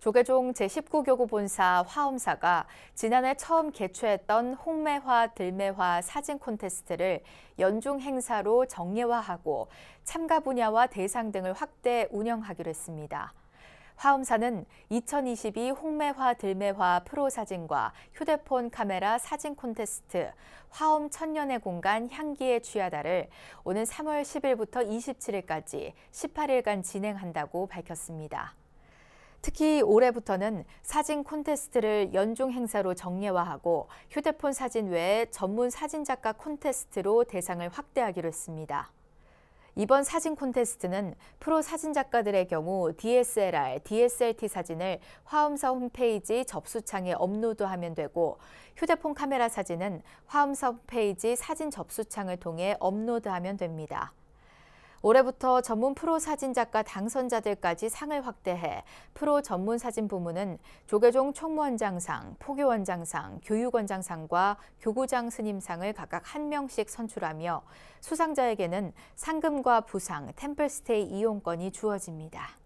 조계종 제19교구 본사 화엄사가 지난해 처음 개최했던 홍매화, 들매화 사진 콘테스트를 연중 행사로 정례화하고 참가 분야와 대상 등을 확대 운영하기로 했습니다. 화엄사는 2022 홍매화 들매화 프로 사진과 휴대폰 카메라 사진 콘테스트 화엄 천년의 공간 향기의 취하다를 오는 3월 10일부터 27일까지 18일간 진행한다고 밝혔습니다. 특히 올해부터는 사진 콘테스트를 연중 행사로 정례화하고 휴대폰 사진 외에 전문 사진작가 콘테스트로 대상을 확대하기로 했습니다. 이번 사진 콘테스트는 프로 사진작가들의 경우 DSLR, DSLT 사진을 화음사 홈페이지 접수창에 업로드하면 되고 휴대폰 카메라 사진은 화음사 홈페이지 사진 접수창을 통해 업로드하면 됩니다. 올해부터 전문 프로 사진작가 당선자들까지 상을 확대해 프로 전문 사진 부문은 조계종 총무원장상, 포교원장상, 교육원장상과 교구장 스님상을 각각 한 명씩 선출하며 수상자에게는 상금과 부상, 템플스테이 이용권이 주어집니다.